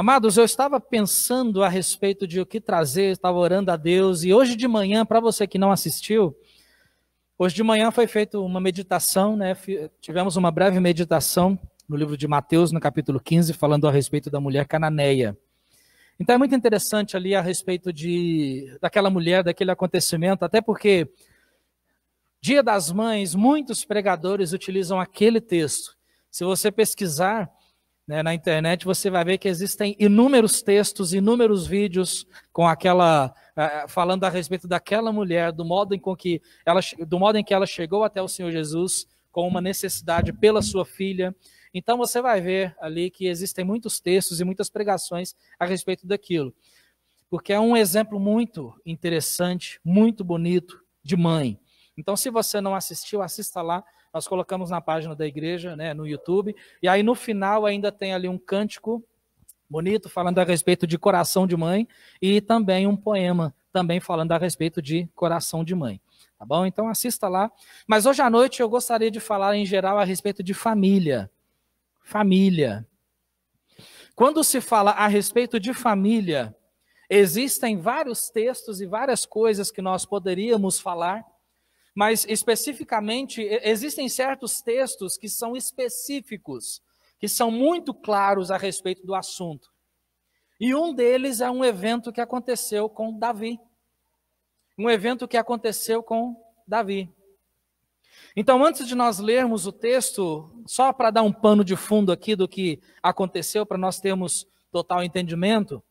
Amados, eu estava pensando a respeito de o que trazer, estava orando a Deus, e hoje de manhã, para você que não assistiu, hoje de manhã foi feita uma meditação, né? tivemos uma breve meditação no livro de Mateus, no capítulo 15, falando a respeito da mulher cananeia. Então é muito interessante ali a respeito de daquela mulher, daquele acontecimento, até porque Dia das Mães, muitos pregadores utilizam aquele texto. Se você pesquisar, né? Na internet você vai ver que existem inúmeros textos, inúmeros vídeos com aquela eh, falando a respeito daquela mulher, do modo em com que ela, do modo em que ela chegou até o Senhor Jesus com uma necessidade pela sua filha. Então você vai ver ali que existem muitos textos e muitas pregações a respeito daquilo. Porque é um exemplo muito interessante, muito bonito de mãe. Então, se você não assistiu, assista lá nós colocamos na página da igreja, né, no YouTube. E aí no final ainda tem ali um cântico bonito falando a respeito de coração de mãe e também um poema também falando a respeito de coração de mãe. Tá bom? Então assista lá. Mas hoje à noite eu gostaria de falar em geral a respeito de família. Família. Quando se fala a respeito de família, existem vários textos e várias coisas que nós poderíamos falar, mas especificamente existem certos textos que são específicos, que são muito claros a respeito do assunto. E um deles é um evento que aconteceu com Davi. Um evento que aconteceu com Davi. Então, antes de nós lermos o texto, só para dar um pano de fundo aqui do que aconteceu, para nós termos total entendimento,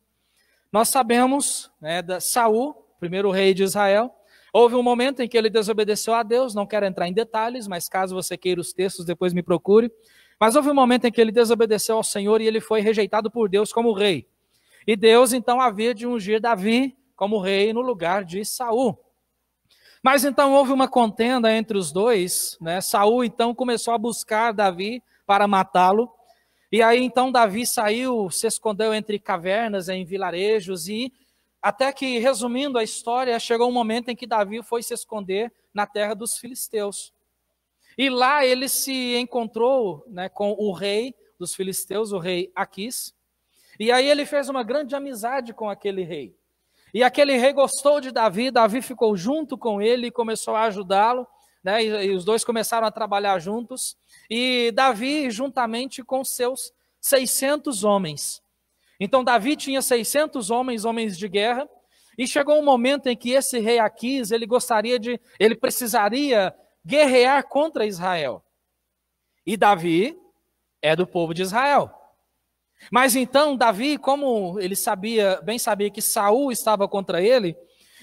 nós sabemos né, da Saul, primeiro rei de Israel, Houve um momento em que ele desobedeceu a Deus, não quero entrar em detalhes, mas caso você queira os textos, depois me procure. Mas houve um momento em que ele desobedeceu ao Senhor e ele foi rejeitado por Deus como rei. E Deus então havia de ungir Davi como rei no lugar de Saul. Mas então houve uma contenda entre os dois, né? Saul então começou a buscar Davi para matá-lo. E aí então Davi saiu, se escondeu entre cavernas, em vilarejos e até que, resumindo a história, chegou um momento em que Davi foi se esconder na terra dos filisteus. E lá ele se encontrou né, com o rei dos filisteus, o rei Aquis. E aí ele fez uma grande amizade com aquele rei. E aquele rei gostou de Davi, Davi ficou junto com ele e começou a ajudá-lo. Né, e, e os dois começaram a trabalhar juntos. E Davi, juntamente com seus 600 homens, então Davi tinha 600 homens, homens de guerra, e chegou um momento em que esse rei Aquis, ele gostaria de, ele precisaria guerrear contra Israel. E Davi é do povo de Israel. Mas então Davi, como ele sabia, bem sabia que Saul estava contra ele,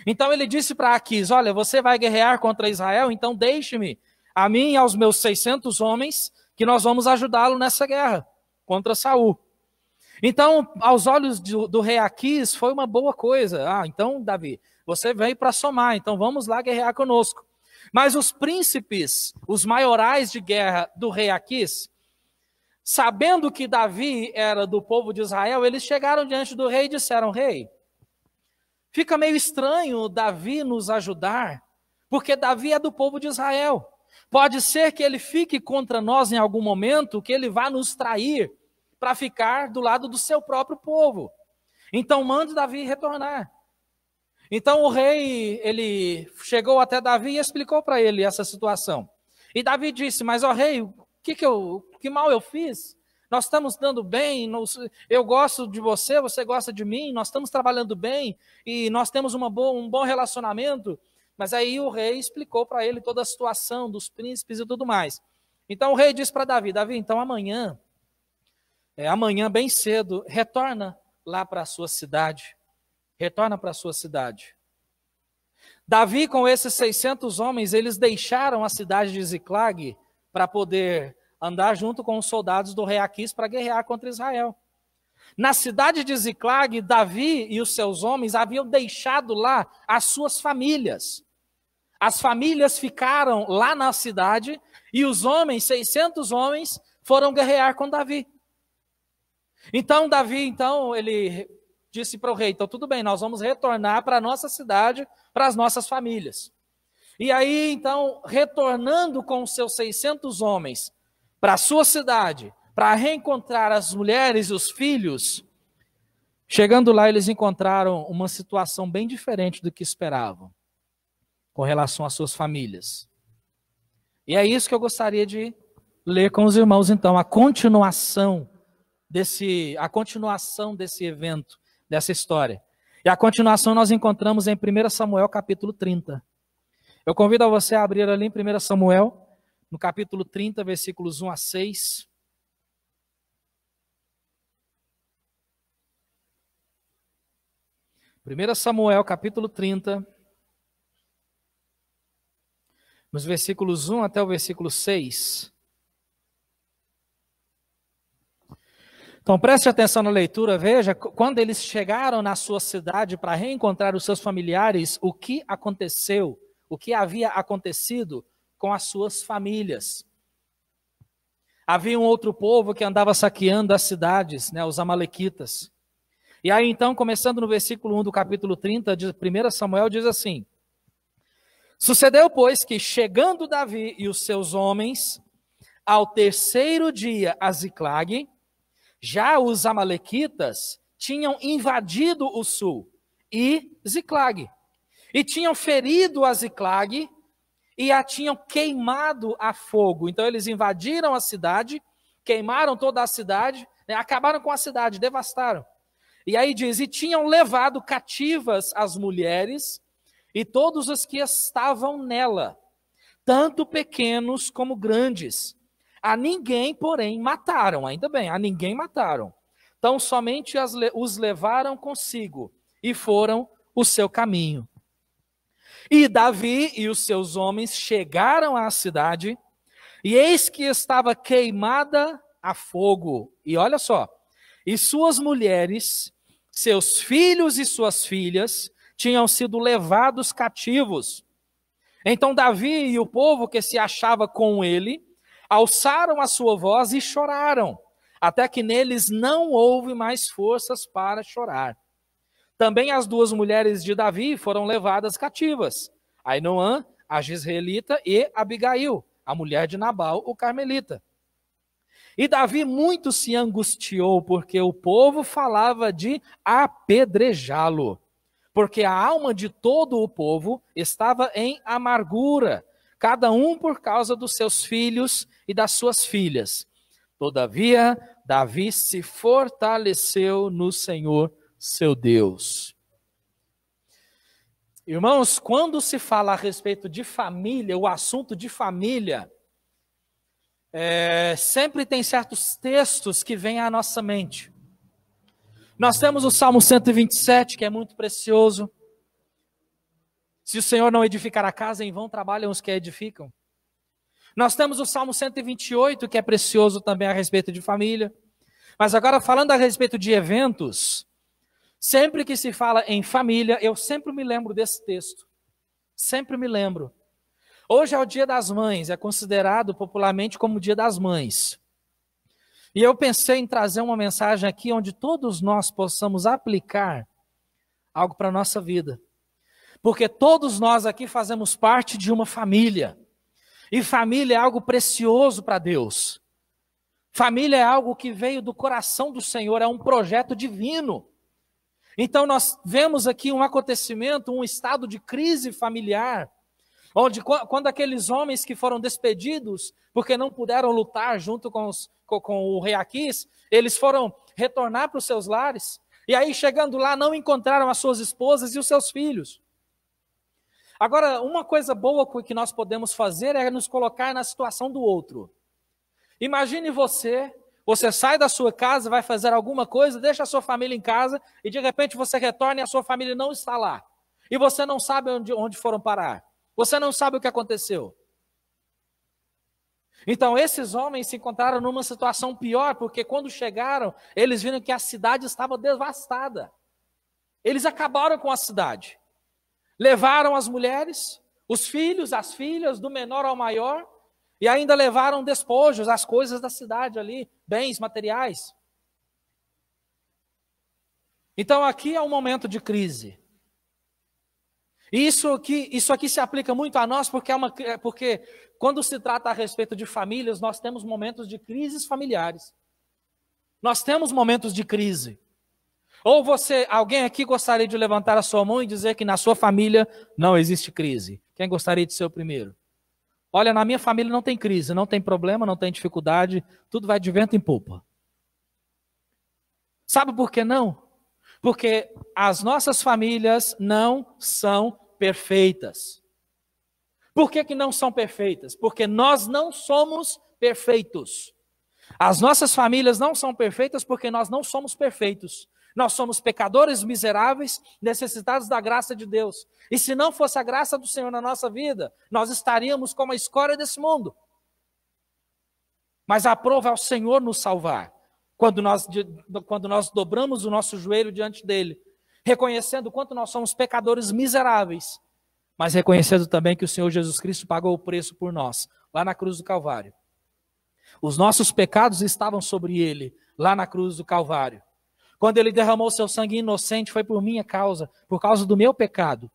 então ele disse para Aquis: "Olha, você vai guerrear contra Israel, então deixe-me a mim e aos meus 600 homens que nós vamos ajudá-lo nessa guerra contra Saul". Então, aos olhos do, do rei Aquis, foi uma boa coisa. Ah, então, Davi, você veio para somar, então vamos lá guerrear conosco. Mas os príncipes, os maiorais de guerra do rei Aquis, sabendo que Davi era do povo de Israel, eles chegaram diante do rei e disseram: Rei, fica meio estranho Davi nos ajudar, porque Davi é do povo de Israel. Pode ser que ele fique contra nós em algum momento, que ele vá nos trair para ficar do lado do seu próprio povo. Então mande Davi retornar. Então o rei, ele chegou até Davi e explicou para ele essa situação. E Davi disse: "Mas ó rei, que que eu, que mal eu fiz? Nós estamos dando bem, eu gosto de você, você gosta de mim, nós estamos trabalhando bem e nós temos boa, um bom relacionamento. Mas aí o rei explicou para ele toda a situação dos príncipes e tudo mais. Então o rei disse para Davi: Davi, então amanhã é, amanhã bem cedo, retorna lá para a sua cidade. Retorna para a sua cidade. Davi com esses 600 homens, eles deixaram a cidade de Ziclag para poder andar junto com os soldados do rei Aquis para guerrear contra Israel. Na cidade de Ziclag, Davi e os seus homens haviam deixado lá as suas famílias. As famílias ficaram lá na cidade e os homens, 600 homens, foram guerrear com Davi. Então Davi, então, ele disse para o rei: "Então tudo bem, nós vamos retornar para a nossa cidade, para as nossas famílias". E aí, então, retornando com seus 600 homens para a sua cidade, para reencontrar as mulheres e os filhos, chegando lá, eles encontraram uma situação bem diferente do que esperavam com relação às suas famílias. E é isso que eu gostaria de ler com os irmãos, então, a continuação desse a continuação desse evento, dessa história. E a continuação nós encontramos em 1 Samuel capítulo 30. Eu convido a você a abrir ali em 1 Samuel, no capítulo 30, versículos 1 a 6. Primeira Samuel, capítulo 30, nos versículos 1 até o versículo 6. Então preste atenção na leitura, veja, quando eles chegaram na sua cidade para reencontrar os seus familiares, o que aconteceu, o que havia acontecido com as suas famílias. Havia um outro povo que andava saqueando as cidades, né, os Amalequitas. E aí então, começando no versículo 1 do capítulo 30 de 1 Samuel, diz assim: Sucedeu, pois, que chegando Davi e os seus homens, ao terceiro dia a Ziclague, já os amalequitas tinham invadido o sul e Ziclag. E tinham ferido a Ziclag e a tinham queimado a fogo. Então eles invadiram a cidade, queimaram toda a cidade, né, acabaram com a cidade, devastaram. E aí diz: e tinham levado cativas as mulheres e todos os que estavam nela, tanto pequenos como grandes, a ninguém, porém, mataram, ainda bem, a ninguém mataram. Então somente as, os levaram consigo e foram o seu caminho. E Davi e os seus homens chegaram à cidade, e eis que estava queimada a fogo. E olha só, e suas mulheres, seus filhos e suas filhas tinham sido levados cativos. Então Davi e o povo que se achava com ele alçaram a sua voz e choraram, até que neles não houve mais forças para chorar. Também as duas mulheres de Davi foram levadas cativas, Ainoã, a Gisraelita, e Abigail, a mulher de Nabal, o Carmelita. E Davi muito se angustiou, porque o povo falava de apedrejá-lo, porque a alma de todo o povo estava em amargura, cada um por causa dos seus filhos e das suas filhas. Todavia, Davi se fortaleceu no Senhor, seu Deus. Irmãos, quando se fala a respeito de família, o assunto de família, é, sempre tem certos textos que vêm à nossa mente. Nós temos o Salmo 127, que é muito precioso. Se o Senhor não edificar a casa, em vão trabalham os que a edificam. Nós temos o Salmo 128, que é precioso também a respeito de família. Mas agora, falando a respeito de eventos, sempre que se fala em família, eu sempre me lembro desse texto. Sempre me lembro. Hoje é o Dia das Mães, é considerado popularmente como o Dia das Mães. E eu pensei em trazer uma mensagem aqui onde todos nós possamos aplicar algo para a nossa vida. Porque todos nós aqui fazemos parte de uma família. E família é algo precioso para Deus. Família é algo que veio do coração do Senhor, é um projeto divino. Então nós vemos aqui um acontecimento, um estado de crise familiar, onde quando aqueles homens que foram despedidos porque não puderam lutar junto com, os, com o rei Aquis, eles foram retornar para os seus lares. E aí chegando lá não encontraram as suas esposas e os seus filhos. Agora, uma coisa boa que nós podemos fazer é nos colocar na situação do outro. Imagine você, você sai da sua casa, vai fazer alguma coisa, deixa a sua família em casa e de repente você retorna e a sua família não está lá. E você não sabe onde, onde foram parar. Você não sabe o que aconteceu. Então, esses homens se encontraram numa situação pior, porque quando chegaram, eles viram que a cidade estava devastada. Eles acabaram com a cidade. Levaram as mulheres, os filhos, as filhas, do menor ao maior, e ainda levaram despojos, as coisas da cidade ali, bens materiais. Então aqui é um momento de crise. Isso aqui, isso aqui se aplica muito a nós, porque, é uma, é porque quando se trata a respeito de famílias, nós temos momentos de crises familiares. Nós temos momentos de crise. Ou você, alguém aqui gostaria de levantar a sua mão e dizer que na sua família não existe crise? Quem gostaria de ser o primeiro? Olha, na minha família não tem crise, não tem problema, não tem dificuldade, tudo vai de vento em popa. Sabe por que não? Porque as nossas famílias não são perfeitas. Por que, que não são perfeitas? Porque nós não somos perfeitos. As nossas famílias não são perfeitas porque nós não somos perfeitos. Nós somos pecadores miseráveis, necessitados da graça de Deus. E se não fosse a graça do Senhor na nossa vida, nós estaríamos como a escória desse mundo. Mas a prova é o Senhor nos salvar. Quando nós, quando nós dobramos o nosso joelho diante dele, reconhecendo o quanto nós somos pecadores miseráveis, mas reconhecendo também que o Senhor Jesus Cristo pagou o preço por nós, lá na cruz do Calvário. Os nossos pecados estavam sobre ele, lá na cruz do Calvário. Quando ele derramou seu sangue inocente, foi por minha causa, por causa do meu pecado.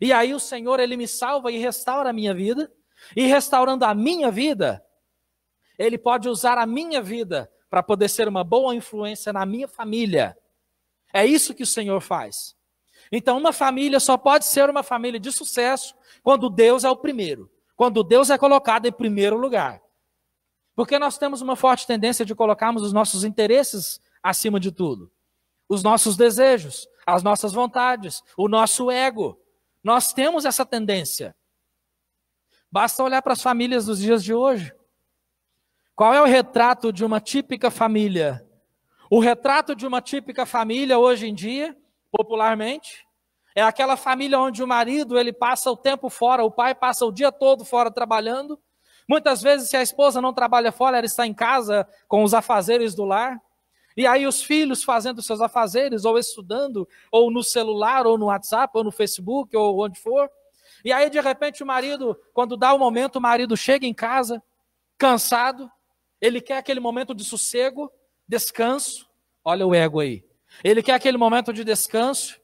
E aí o Senhor, ele me salva e restaura a minha vida. E restaurando a minha vida, ele pode usar a minha vida para poder ser uma boa influência na minha família. É isso que o Senhor faz. Então, uma família só pode ser uma família de sucesso quando Deus é o primeiro, quando Deus é colocado em primeiro lugar. Porque nós temos uma forte tendência de colocarmos os nossos interesses acima de tudo os nossos desejos, as nossas vontades, o nosso ego. Nós temos essa tendência. Basta olhar para as famílias dos dias de hoje. Qual é o retrato de uma típica família? O retrato de uma típica família hoje em dia, popularmente, é aquela família onde o marido ele passa o tempo fora, o pai passa o dia todo fora trabalhando. Muitas vezes, se a esposa não trabalha fora, ela está em casa com os afazeres do lar. E aí os filhos fazendo seus afazeres, ou estudando, ou no celular, ou no WhatsApp, ou no Facebook, ou onde for. E aí, de repente, o marido, quando dá o momento, o marido chega em casa, cansado, ele quer aquele momento de sossego, descanso. Olha o ego aí. Ele quer aquele momento de descanso.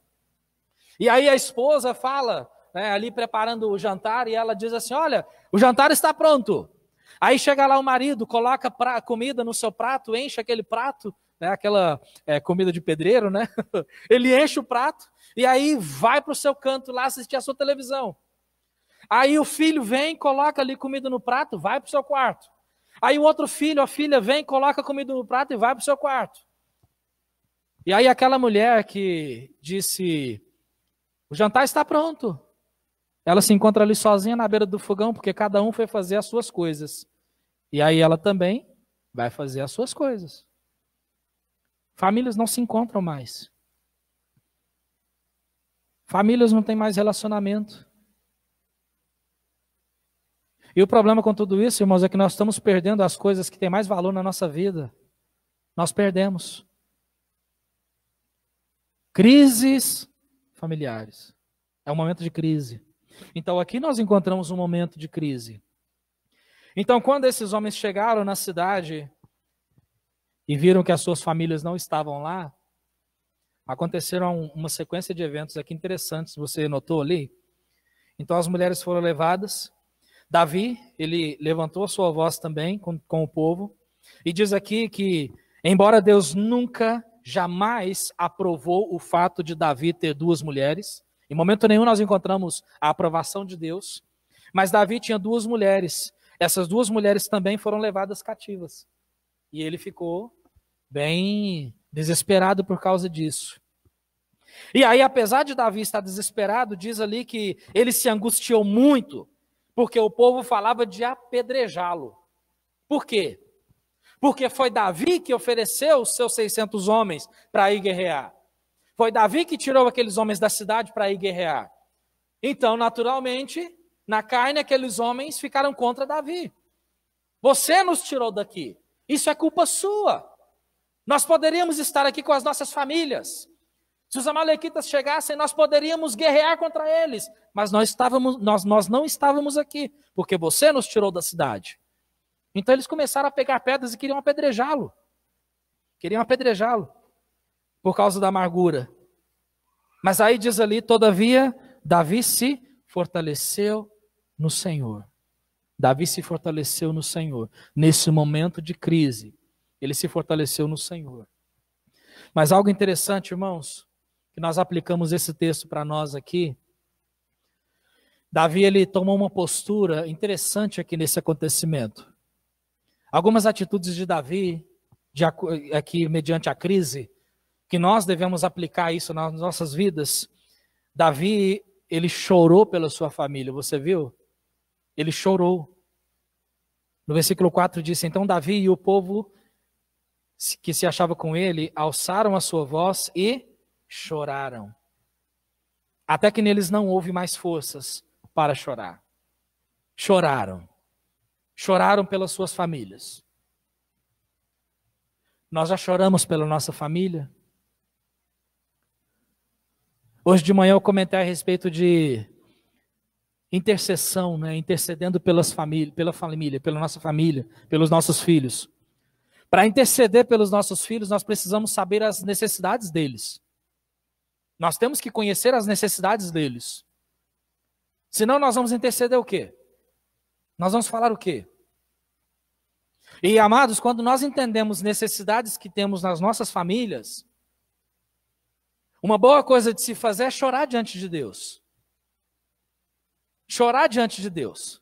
E aí a esposa fala, né, ali preparando o jantar, e ela diz assim: Olha, o jantar está pronto. Aí chega lá o marido, coloca pra, comida no seu prato, enche aquele prato, né? Aquela é, comida de pedreiro, né? Ele enche o prato e aí vai para o seu canto lá assistir a sua televisão. Aí o filho vem, coloca ali comida no prato, vai para o seu quarto. Aí o outro filho, a filha vem, coloca comida no prato e vai para o seu quarto. E aí aquela mulher que disse: "O jantar está pronto". Ela se encontra ali sozinha na beira do fogão, porque cada um foi fazer as suas coisas. E aí ela também vai fazer as suas coisas. Famílias não se encontram mais. Famílias não têm mais relacionamento. E o problema com tudo isso, irmãos, é que nós estamos perdendo as coisas que têm mais valor na nossa vida. Nós perdemos. Crises familiares. É um momento de crise. Então aqui nós encontramos um momento de crise. Então, quando esses homens chegaram na cidade, e viram que as suas famílias não estavam lá, aconteceram uma sequência de eventos aqui interessantes, você notou ali? Então as mulheres foram levadas, Davi, ele levantou a sua voz também com, com o povo, e diz aqui que, embora Deus nunca, jamais aprovou o fato de Davi ter duas mulheres, em momento nenhum nós encontramos a aprovação de Deus, mas Davi tinha duas mulheres, essas duas mulheres também foram levadas cativas. E ele ficou bem desesperado por causa disso. E aí, apesar de Davi estar desesperado, diz ali que ele se angustiou muito, porque o povo falava de apedrejá-lo. Por quê? Porque foi Davi que ofereceu os seus 600 homens para ir guerrear. Foi Davi que tirou aqueles homens da cidade para ir guerrear. Então, naturalmente, na carne, aqueles homens ficaram contra Davi. Você nos tirou daqui. Isso é culpa sua. Nós poderíamos estar aqui com as nossas famílias. Se os amalequitas chegassem, nós poderíamos guerrear contra eles, mas nós, estávamos, nós, nós não estávamos aqui, porque você nos tirou da cidade. Então eles começaram a pegar pedras e queriam apedrejá-lo. Queriam apedrejá-lo por causa da amargura. Mas aí diz ali, todavia, Davi se fortaleceu no Senhor. Davi se fortaleceu no Senhor. Nesse momento de crise, ele se fortaleceu no Senhor. Mas algo interessante, irmãos, que nós aplicamos esse texto para nós aqui. Davi ele tomou uma postura interessante aqui nesse acontecimento. Algumas atitudes de Davi de, aqui mediante a crise que nós devemos aplicar isso nas nossas vidas. Davi ele chorou pela sua família, você viu? Ele chorou. No versículo 4 diz: Então Davi e o povo que se achava com ele alçaram a sua voz e choraram. Até que neles não houve mais forças para chorar. Choraram. Choraram pelas suas famílias. Nós já choramos pela nossa família? Hoje de manhã eu comentei a respeito de intercessão, né? intercedendo pelas família, pela família, pela nossa família, pelos nossos filhos. Para interceder pelos nossos filhos, nós precisamos saber as necessidades deles. Nós temos que conhecer as necessidades deles. Senão nós vamos interceder o quê? Nós vamos falar o quê? E amados, quando nós entendemos necessidades que temos nas nossas famílias, uma boa coisa de se fazer é chorar diante de Deus. Chorar diante de Deus.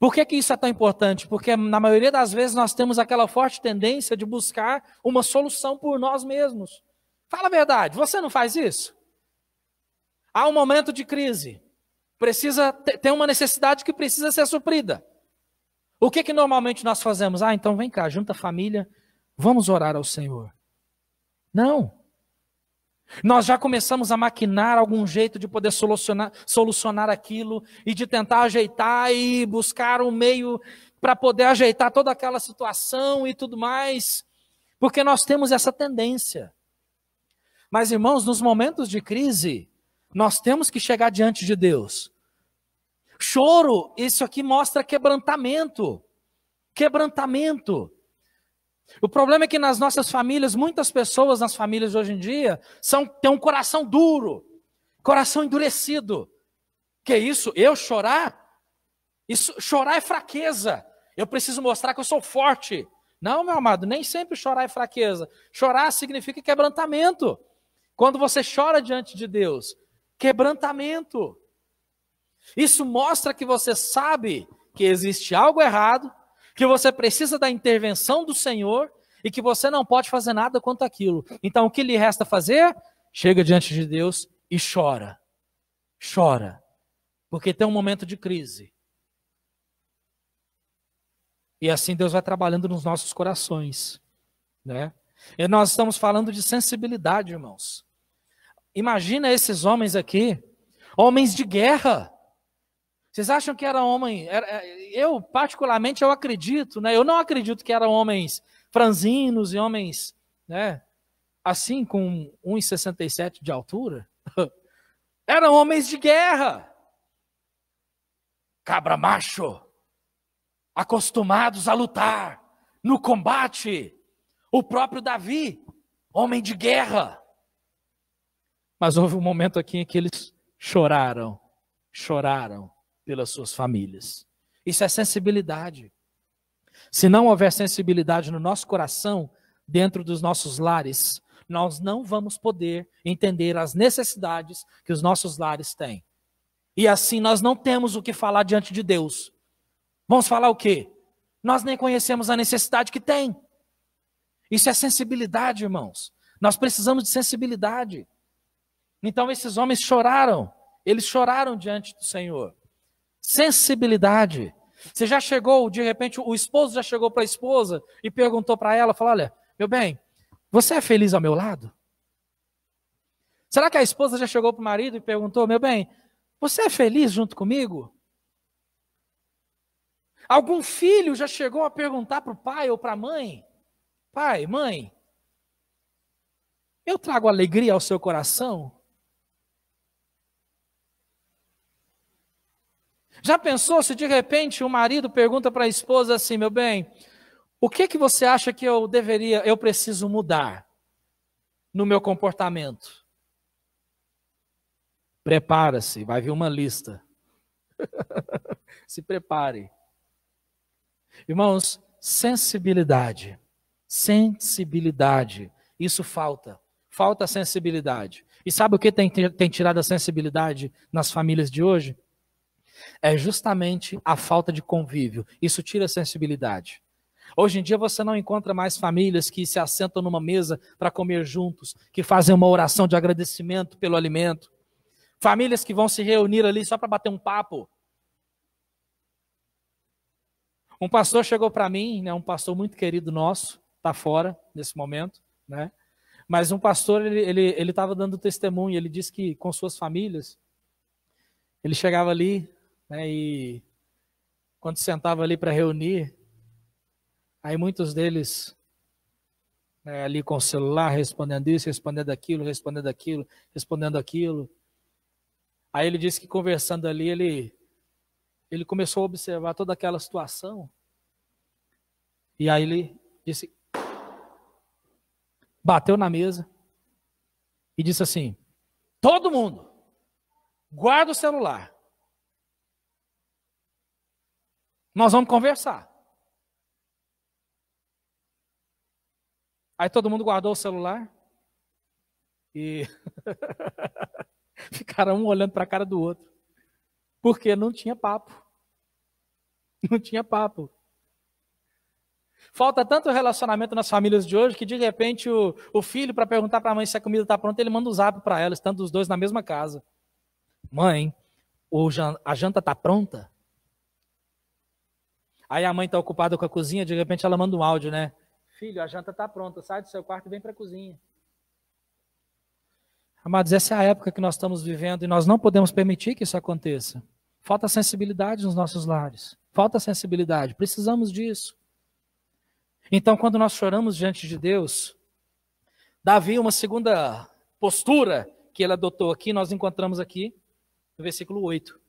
Por que, que isso é tão importante? Porque na maioria das vezes nós temos aquela forte tendência de buscar uma solução por nós mesmos. Fala a verdade, você não faz isso? Há um momento de crise, precisa tem uma necessidade que precisa ser suprida. O que que normalmente nós fazemos? Ah, então vem cá, junta a família, vamos orar ao Senhor. Não. Nós já começamos a maquinar algum jeito de poder solucionar, solucionar aquilo e de tentar ajeitar e buscar um meio para poder ajeitar toda aquela situação e tudo mais, porque nós temos essa tendência. Mas, irmãos, nos momentos de crise, nós temos que chegar diante de Deus. Choro, isso aqui mostra quebrantamento. Quebrantamento. O problema é que nas nossas famílias, muitas pessoas nas famílias de hoje em dia são, têm um coração duro, coração endurecido. Que isso? Eu chorar? Isso, chorar é fraqueza. Eu preciso mostrar que eu sou forte. Não, meu amado, nem sempre chorar é fraqueza. Chorar significa quebrantamento. Quando você chora diante de Deus, quebrantamento. Isso mostra que você sabe que existe algo errado que você precisa da intervenção do Senhor e que você não pode fazer nada quanto aquilo. Então, o que lhe resta fazer? Chega diante de Deus e chora. Chora. Porque tem um momento de crise. E assim Deus vai trabalhando nos nossos corações, né? E nós estamos falando de sensibilidade, irmãos. Imagina esses homens aqui, homens de guerra. Vocês acham que era homem, era, eu particularmente eu acredito, né? Eu não acredito que eram homens franzinos e homens, né? Assim com 1,67 de altura, eram homens de guerra, cabra macho, acostumados a lutar no combate. O próprio Davi, homem de guerra. Mas houve um momento aqui em que eles choraram, choraram pelas suas famílias. Isso é sensibilidade. Se não houver sensibilidade no nosso coração, dentro dos nossos lares, nós não vamos poder entender as necessidades que os nossos lares têm. E assim nós não temos o que falar diante de Deus. Vamos falar o quê? Nós nem conhecemos a necessidade que tem. Isso é sensibilidade, irmãos. Nós precisamos de sensibilidade. Então esses homens choraram, eles choraram diante do Senhor. Sensibilidade. Você já chegou, de repente, o esposo já chegou para a esposa e perguntou para ela, falou, olha, meu bem, você é feliz ao meu lado? Será que a esposa já chegou para o marido e perguntou, meu bem, você é feliz junto comigo? Algum filho já chegou a perguntar para o pai ou para a mãe, pai, mãe, eu trago alegria ao seu coração? Já pensou se de repente o marido pergunta para a esposa assim, meu bem, o que que você acha que eu deveria, eu preciso mudar no meu comportamento? Prepara-se, vai vir uma lista. se prepare. Irmãos, sensibilidade. Sensibilidade. Isso falta. Falta sensibilidade. E sabe o que tem, tem tirado a sensibilidade nas famílias de hoje? é justamente a falta de convívio. Isso tira a sensibilidade. Hoje em dia você não encontra mais famílias que se assentam numa mesa para comer juntos, que fazem uma oração de agradecimento pelo alimento. Famílias que vão se reunir ali só para bater um papo. Um pastor chegou para mim, né, um pastor muito querido nosso, está fora nesse momento, né? Mas um pastor, ele estava ele, ele dando testemunho, ele disse que com suas famílias, ele chegava ali, né? E quando sentava ali para reunir, aí muitos deles né, ali com o celular respondendo isso, respondendo aquilo, respondendo aquilo, respondendo aquilo. Aí ele disse que conversando ali, ele, ele começou a observar toda aquela situação. E aí ele disse, bateu na mesa e disse assim: Todo mundo, guarda o celular. Nós vamos conversar. Aí todo mundo guardou o celular e ficaram um olhando para a cara do outro. Porque não tinha papo. Não tinha papo. Falta tanto relacionamento nas famílias de hoje que de repente o, o filho, para perguntar para a mãe se a comida está pronta, ele manda um zap para ela, estando os dois na mesma casa. Mãe, o, a janta está pronta? Aí a mãe está ocupada com a cozinha, de repente ela manda um áudio, né? Filho, a janta está pronta, sai do seu quarto e vem para a cozinha. Amados, essa é a época que nós estamos vivendo e nós não podemos permitir que isso aconteça. Falta sensibilidade nos nossos lares. Falta sensibilidade. Precisamos disso. Então, quando nós choramos diante de Deus, Davi, uma segunda postura que ele adotou aqui, nós encontramos aqui no versículo 8.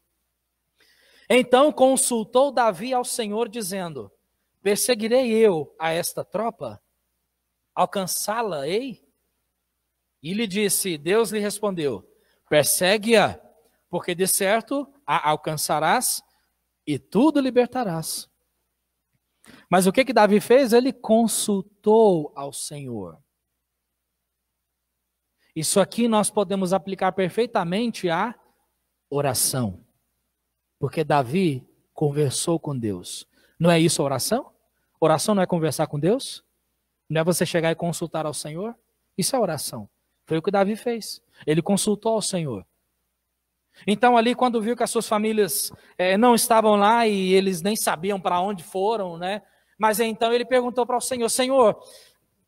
Então consultou Davi ao Senhor, dizendo: Perseguirei eu a esta tropa? Alcançá-la-ei? E lhe disse: Deus lhe respondeu: Persegue-a, porque de certo a alcançarás e tudo libertarás. Mas o que que Davi fez? Ele consultou ao Senhor. Isso aqui nós podemos aplicar perfeitamente à oração. Porque Davi conversou com Deus. Não é isso a oração? Oração não é conversar com Deus? Não é você chegar e consultar ao Senhor? Isso é oração. Foi o que Davi fez. Ele consultou ao Senhor. Então, ali, quando viu que as suas famílias é, não estavam lá e eles nem sabiam para onde foram, né? Mas então ele perguntou para o Senhor: Senhor,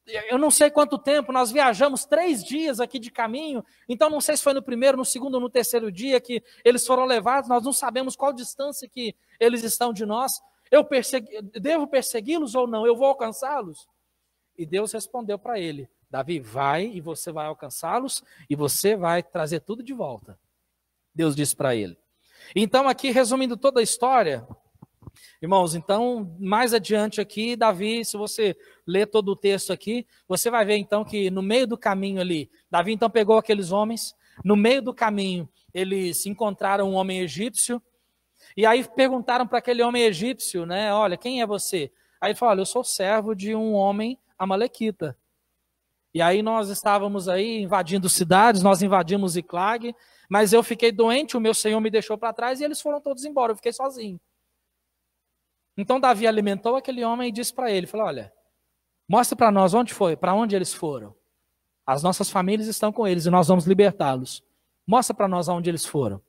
eu não sei quanto tempo, nós viajamos três dias aqui de caminho, então não sei se foi no primeiro, no segundo, no terceiro dia que eles foram levados, nós não sabemos qual distância que eles estão de nós. Eu persegui, devo persegui-los ou não? Eu vou alcançá-los? E Deus respondeu para ele: Davi, vai e você vai alcançá-los e você vai trazer tudo de volta. Deus disse para ele. Então, aqui, resumindo toda a história, Irmãos, então, mais adiante aqui, Davi, se você ler todo o texto aqui, você vai ver então que no meio do caminho ali, Davi então pegou aqueles homens, no meio do caminho eles encontraram um homem egípcio, e aí perguntaram para aquele homem egípcio, né? Olha, quem é você? Aí ele falou: Olha, eu sou servo de um homem amalequita. E aí nós estávamos aí invadindo cidades, nós invadimos Iclag, mas eu fiquei doente, o meu senhor me deixou para trás e eles foram todos embora, eu fiquei sozinho. Então Davi alimentou aquele homem e disse para ele, falou, olha, mostra para nós onde foi, para onde eles foram. As nossas famílias estão com eles e nós vamos libertá-los. Mostra para nós aonde eles foram.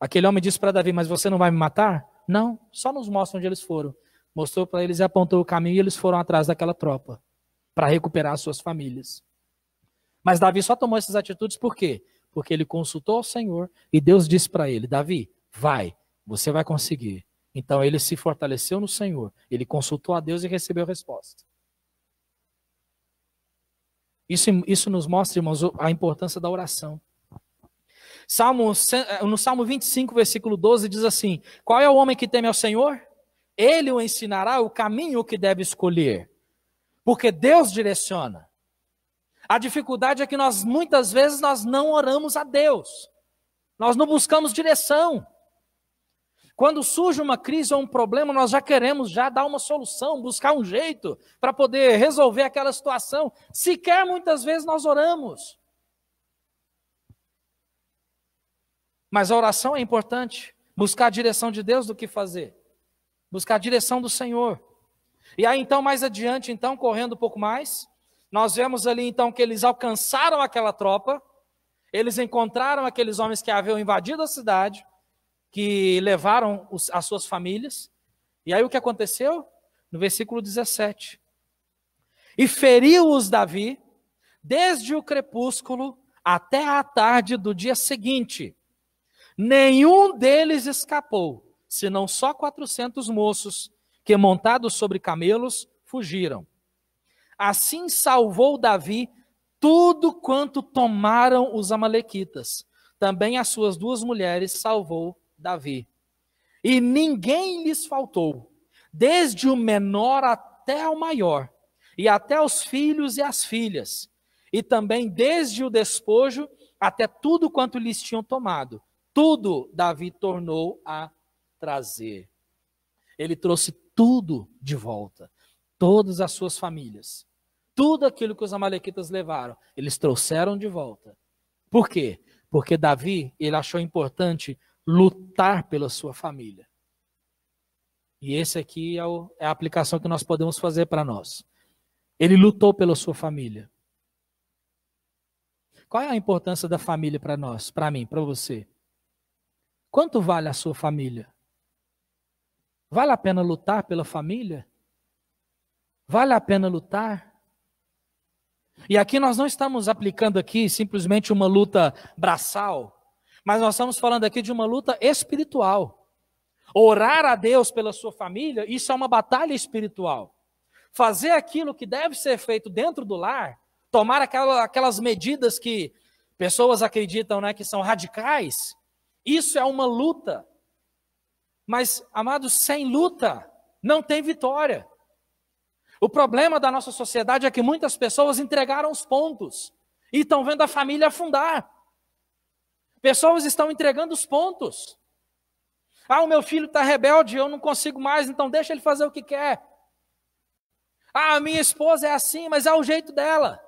Aquele homem disse para Davi, mas você não vai me matar? Não, só nos mostra onde eles foram. Mostrou para eles e apontou o caminho e eles foram atrás daquela tropa para recuperar as suas famílias. Mas Davi só tomou essas atitudes por quê? Porque ele consultou o Senhor e Deus disse para ele: Davi, vai, você vai conseguir. Então ele se fortaleceu no Senhor, ele consultou a Deus e recebeu resposta. Isso, isso nos mostra, irmãos, a importância da oração. Salmo, eh, no Salmo 25, versículo 12, diz assim: Qual é o homem que teme ao Senhor? Ele o ensinará o caminho que deve escolher, porque Deus direciona. A dificuldade é que nós muitas vezes nós não oramos a Deus. Nós não buscamos direção. Quando surge uma crise ou um problema, nós já queremos já dar uma solução, buscar um jeito para poder resolver aquela situação. Sequer muitas vezes nós oramos. Mas a oração é importante. Buscar a direção de Deus do que fazer. Buscar a direção do Senhor. E aí então mais adiante, então correndo um pouco mais, nós vemos ali então que eles alcançaram aquela tropa, eles encontraram aqueles homens que haviam invadido a cidade, que levaram os, as suas famílias. E aí o que aconteceu? No versículo 17. E feriu-os Davi desde o crepúsculo até a tarde do dia seguinte. Nenhum deles escapou, senão só 400 moços que, montados sobre camelos, fugiram. Assim salvou Davi tudo quanto tomaram os amalequitas. Também as suas duas mulheres salvou Davi. E ninguém lhes faltou, desde o menor até o maior, e até os filhos e as filhas, e também desde o despojo até tudo quanto lhes tinham tomado. Tudo Davi tornou a trazer. Ele trouxe tudo de volta, todas as suas famílias. Tudo aquilo que os amalequitas levaram, eles trouxeram de volta. Por quê? Porque Davi, ele achou importante lutar pela sua família. E esse aqui é, o, é a aplicação que nós podemos fazer para nós. Ele lutou pela sua família. Qual é a importância da família para nós, para mim, para você? Quanto vale a sua família? Vale a pena lutar pela família? Vale a pena lutar? E aqui nós não estamos aplicando aqui simplesmente uma luta braçal, mas nós estamos falando aqui de uma luta espiritual. Orar a Deus pela sua família, isso é uma batalha espiritual. Fazer aquilo que deve ser feito dentro do lar, tomar aquela, aquelas medidas que pessoas acreditam né, que são radicais, isso é uma luta. Mas, amados, sem luta não tem vitória. O problema da nossa sociedade é que muitas pessoas entregaram os pontos e estão vendo a família afundar. Pessoas estão entregando os pontos. Ah, o meu filho está rebelde, eu não consigo mais, então deixa ele fazer o que quer. Ah, a minha esposa é assim, mas é o jeito dela.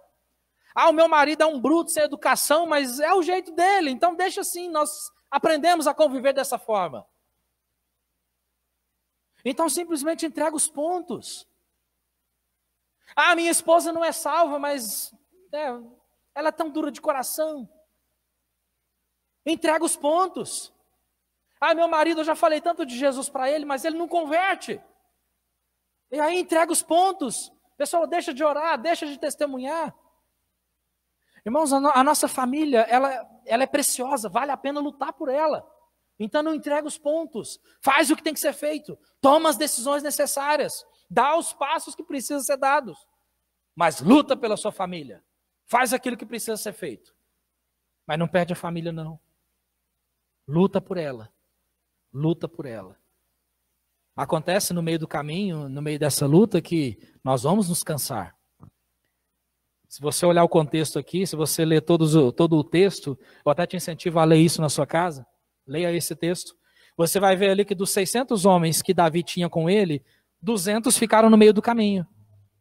Ah, o meu marido é um bruto sem educação, mas é o jeito dele, então deixa assim, nós aprendemos a conviver dessa forma. Então simplesmente entrega os pontos. Ah, minha esposa não é salva, mas é, ela é tão dura de coração. Entrega os pontos. Ah, meu marido, eu já falei tanto de Jesus para ele, mas ele não converte. E aí entrega os pontos. Pessoal, deixa de orar, deixa de testemunhar. Irmãos, a, no, a nossa família, ela, ela é preciosa, vale a pena lutar por ela. Então não entrega os pontos, faz o que tem que ser feito, toma as decisões necessárias, dá os passos que precisam ser dados, mas luta pela sua família, faz aquilo que precisa ser feito, mas não perde a família não. Luta por ela. Luta por ela. Acontece no meio do caminho, no meio dessa luta, que nós vamos nos cansar. Se você olhar o contexto aqui, se você ler todos, todo o texto, eu até te incentivo a ler isso na sua casa, leia esse texto. Você vai ver ali que dos 600 homens que Davi tinha com ele, 200 ficaram no meio do caminho,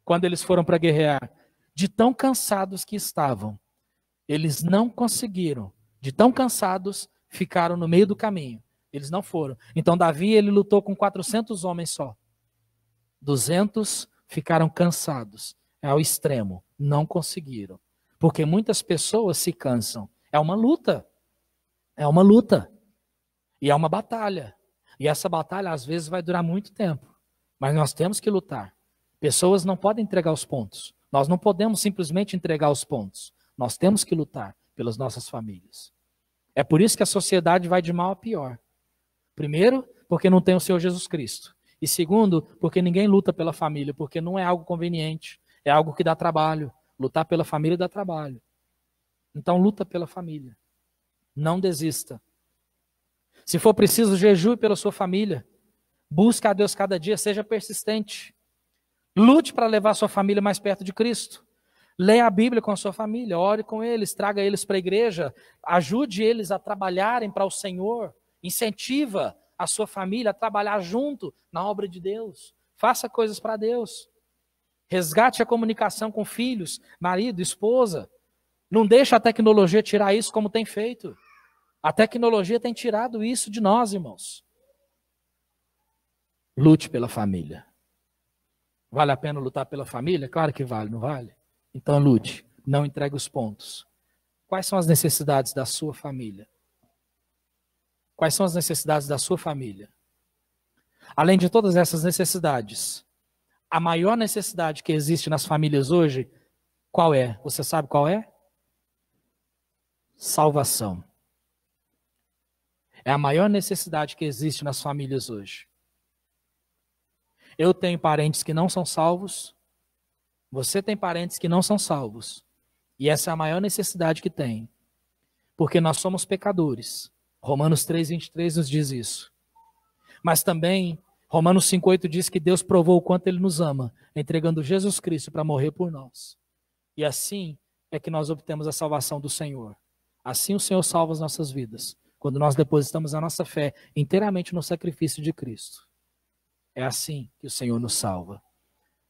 quando eles foram para guerrear. De tão cansados que estavam, eles não conseguiram, de tão cansados, ficaram no meio do caminho. Eles não foram. Então Davi ele lutou com 400 homens só. 200 ficaram cansados, é ao extremo, não conseguiram. Porque muitas pessoas se cansam. É uma luta. É uma luta. E é uma batalha. E essa batalha às vezes vai durar muito tempo, mas nós temos que lutar. Pessoas não podem entregar os pontos. Nós não podemos simplesmente entregar os pontos. Nós temos que lutar pelas nossas famílias. É por isso que a sociedade vai de mal a pior. Primeiro, porque não tem o Senhor Jesus Cristo. E segundo, porque ninguém luta pela família, porque não é algo conveniente, é algo que dá trabalho. Lutar pela família dá trabalho. Então, luta pela família. Não desista. Se for preciso, jejue pela sua família. Busque a Deus cada dia, seja persistente. Lute para levar sua família mais perto de Cristo. Leia a Bíblia com a sua família, ore com eles, traga eles para a igreja, ajude eles a trabalharem para o Senhor, incentiva a sua família a trabalhar junto na obra de Deus. Faça coisas para Deus. Resgate a comunicação com filhos, marido, esposa. Não deixe a tecnologia tirar isso como tem feito. A tecnologia tem tirado isso de nós, irmãos. Lute pela família. Vale a pena lutar pela família? Claro que vale, não vale? Então lute, não entregue os pontos. Quais são as necessidades da sua família? Quais são as necessidades da sua família? Além de todas essas necessidades, a maior necessidade que existe nas famílias hoje, qual é? Você sabe qual é? Salvação. É a maior necessidade que existe nas famílias hoje. Eu tenho parentes que não são salvos, você tem parentes que não são salvos. E essa é a maior necessidade que tem. Porque nós somos pecadores. Romanos 3:23 nos diz isso. Mas também Romanos 5:8 diz que Deus provou o quanto ele nos ama, entregando Jesus Cristo para morrer por nós. E assim é que nós obtemos a salvação do Senhor. Assim o Senhor salva as nossas vidas, quando nós depositamos a nossa fé inteiramente no sacrifício de Cristo. É assim que o Senhor nos salva.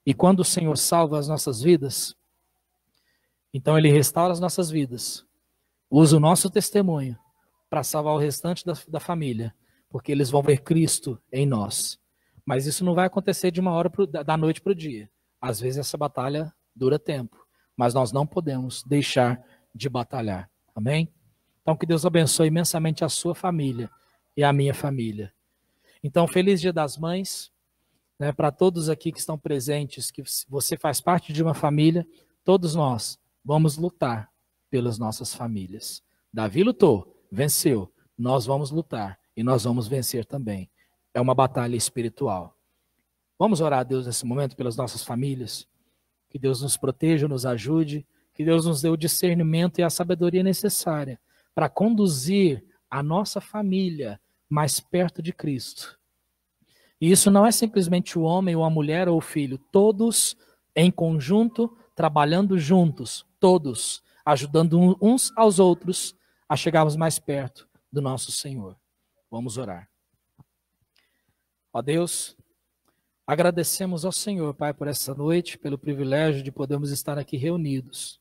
E quando o Senhor salva as nossas vidas, então Ele restaura as nossas vidas, usa o nosso testemunho para salvar o restante da, da, família, porque eles vão ver Cristo em nós. Mas isso não vai acontecer de uma hora pro, da, da noite para o dia. Às vezes essa batalha dura tempo, mas nós não podemos deixar de batalhar. Amém? Então que Deus abençoe imensamente a sua família e a minha família. Então, feliz Dia das Mães né, para todos aqui que estão presentes, que você faz parte de uma família, todos nós vamos lutar pelas nossas famílias. Davi lutou, venceu, nós vamos lutar e nós vamos vencer também. É uma batalha espiritual. Vamos orar a Deus nesse momento pelas nossas famílias. Que Deus nos proteja, nos ajude, que Deus nos dê o discernimento e a sabedoria necessária para conduzir a nossa família mais perto de Cristo e isso não é simplesmente o homem ou a mulher ou o filho, todos em conjunto, trabalhando juntos, todos ajudando uns aos outros a chegarmos mais perto do nosso Senhor. Vamos orar. Ó Deus, agradecemos ao Senhor, Pai, por essa noite, pelo privilégio de podermos estar aqui reunidos.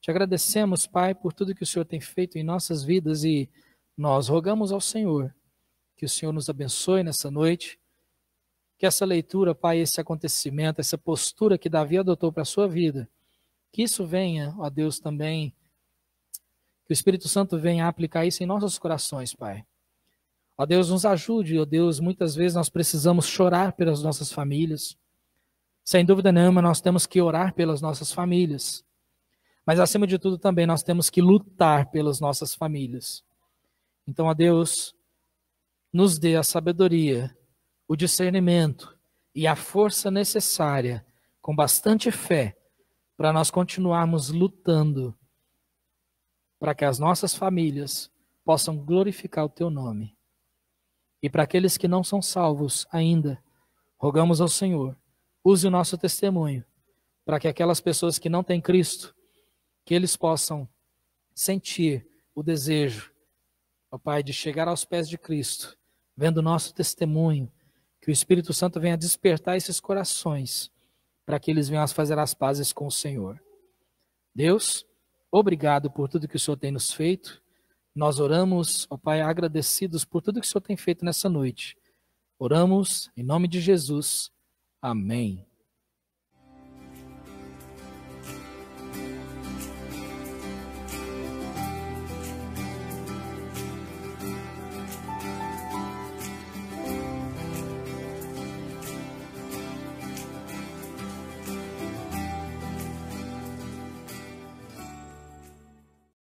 Te agradecemos, Pai, por tudo que o Senhor tem feito em nossas vidas e nós rogamos ao Senhor que o Senhor nos abençoe nessa noite, que essa leitura, Pai, esse acontecimento, essa postura que Davi adotou para a sua vida, que isso venha, ó Deus, também, que o Espírito Santo venha aplicar isso em nossos corações, Pai. Ó Deus, nos ajude, ó Deus, muitas vezes nós precisamos chorar pelas nossas famílias. Sem dúvida nenhuma, nós temos que orar pelas nossas famílias. Mas acima de tudo também nós temos que lutar pelas nossas famílias. Então, ó Deus, nos dê a sabedoria o discernimento e a força necessária, com bastante fé, para nós continuarmos lutando para que as nossas famílias possam glorificar o teu nome. E para aqueles que não são salvos ainda, rogamos ao Senhor, use o nosso testemunho para que aquelas pessoas que não têm Cristo, que eles possam sentir o desejo, ó Pai, de chegar aos pés de Cristo, vendo o nosso testemunho, que o Espírito Santo venha despertar esses corações para que eles venham fazer as pazes com o Senhor. Deus, obrigado por tudo que o Senhor tem nos feito. Nós oramos, ó Pai, agradecidos por tudo que o Senhor tem feito nessa noite. Oramos em nome de Jesus. Amém.